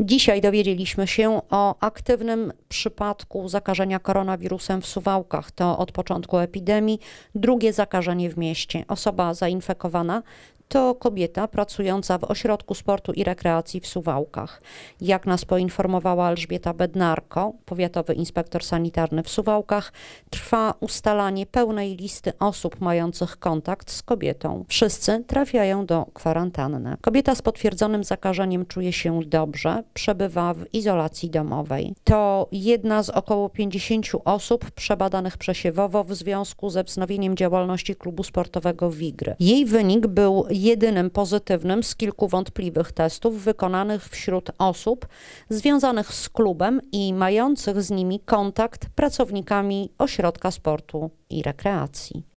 Dzisiaj dowiedzieliśmy się o aktywnym przypadku zakażenia koronawirusem w Suwałkach. To od początku epidemii drugie zakażenie w mieście. Osoba zainfekowana to kobieta pracująca w Ośrodku Sportu i Rekreacji w Suwałkach. Jak nas poinformowała Elżbieta Bednarko, powiatowy inspektor sanitarny w Suwałkach, trwa ustalanie pełnej listy osób mających kontakt z kobietą. Wszyscy trafiają do kwarantanny. Kobieta z potwierdzonym zakażeniem czuje się dobrze, przebywa w izolacji domowej. To jedna z około 50 osób przebadanych przesiewowo w związku ze wznowieniem działalności klubu sportowego Wigry. Jej wynik był jedynym pozytywnym z kilku wątpliwych testów wykonanych wśród osób związanych z klubem i mających z nimi kontakt pracownikami ośrodka sportu i rekreacji.